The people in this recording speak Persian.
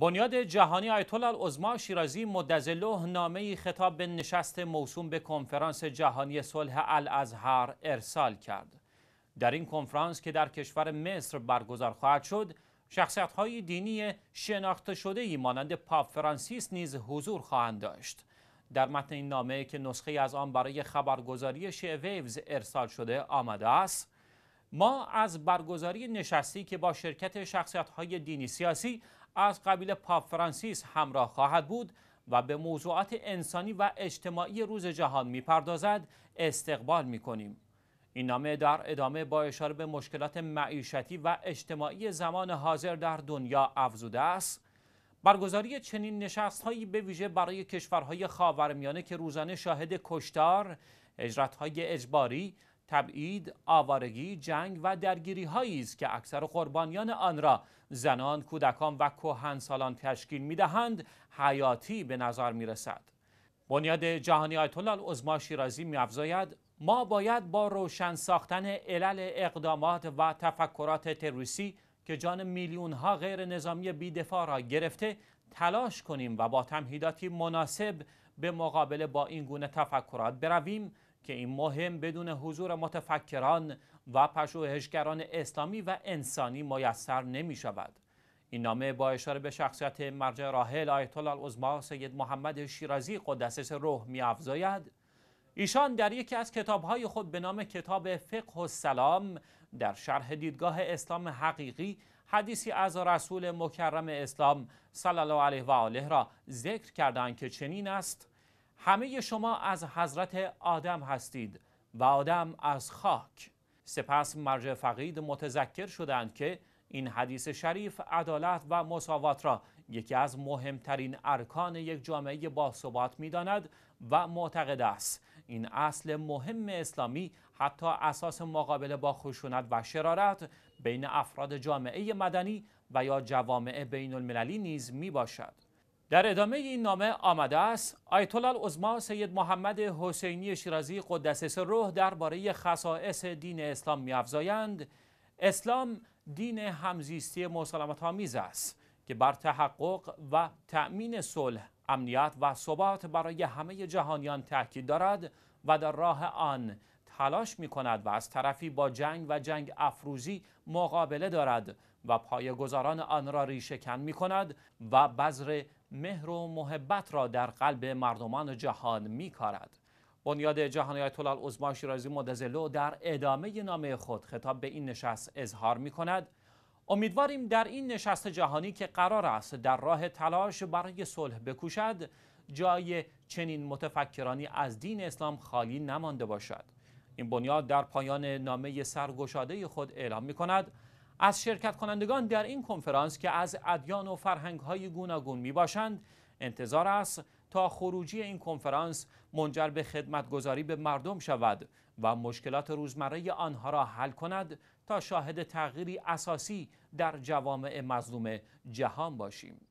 بنیاد جهانی آیت الله شیرازی مدظله نامه خطاب به نشست موسوم به کنفرانس جهانی صلح الازهر ارسال کرد. در این کنفرانس که در کشور مصر برگزار خواهد شد، شخصیت های دینی شناخته شده ای مانند پاپ فرانسیس نیز حضور خواهند داشت. در متن این نامه که نسخه از آن برای خبرگزاری ویوز ارسال شده آمده است، ما از برگزاری نشستی که با شرکت های دینی سیاسی از قبیل پاپ فرانسیس همراه خواهد بود و به موضوعات انسانی و اجتماعی روز جهان میپردازد استقبال کنیم این نامه در ادامه با اشاره به مشکلات معیشتی و اجتماعی زمان حاضر در دنیا افزوده است برگزاری چنین نشست هایی به ویژه برای کشورهای خاورمیانه که روزانه شاهد کشتار، اجرت های اجباری تبعید، آوارگی، جنگ و درگیری هایی است که اکثر قربانیان آن را زنان، کودکان و سالان تشکیل دهند، حیاتی به نظر می رسد. بنیاد جهانی آیت الله عظما شیرازی میافزاید ما باید با روشن ساختن علل اقدامات و تفکرات تروریستی که جان میلیون ها غیر نظامی بیدفاع را گرفته تلاش کنیم و با تمهیداتی مناسب به مقابله با این گونه تفکرات برویم که این مهم بدون حضور متفکران و پژوهشگران اسلامی و انسانی میسر نمی شود. این نامه با اشاره به شخصیت مرجع راهل آیت الله العظما سید محمد شیرازی قدس روح میافزاید ایشان در یکی از کتابهای خود به نام کتاب فقه و سلام در شرح دیدگاه اسلام حقیقی حدیثی از رسول مکرم اسلام صلی الله علیه و آله را ذکر کردند که چنین است همه شما از حضرت آدم هستید و آدم از خاک سپس مرجع فقید متذکر شدند که این حدیث شریف عدالت و مساوات را یکی از مهمترین ارکان یک جامعه باثبات میداند و معتقد است این اصل مهم اسلامی حتی اساس مقابله با خشونت و شرارت بین افراد جامعه مدنی و یا جوامع بین المللی نیز می باشد. در ادامه این نامه آمده است آیت الله عظما سید محمد حسینی شیرازی قدس سره درباره خصائص دین اسلام میافزایند اسلام دین همزیستی مسالمت آمیز است که بر تحقق و تأمین صلح امنیت و ثبات برای همه جهانیان تاکید دارد و در راه آن تلاش می کند و از طرفی با جنگ و جنگ افروزی مقابله دارد و پایگزاران آن را ریشهکن می کند و بذر مهر و محبت را در قلب مردمان جهان می کارد. بنیاد جهانی آیت الله شیرازی مدزلو در ادامه نامه خود خطاب به این نشست اظهار می کند امیدواریم در این نشست جهانی که قرار است در راه تلاش برای صلح بکوشد جای چنین متفکرانی از دین اسلام خالی نمانده باشد این بنیاد در پایان نامه سرگشاده خود اعلام می کند از شرکت کنندگان در این کنفرانس که از ادیان و فرهنگ های گوناگون می باشند انتظار است تا خروجی این کنفرانس منجر به خدمتگذاری به مردم شود و مشکلات روزمره آنها را حل کند تا شاهد تغییری اساسی در جوامع مظلوم جهان باشیم.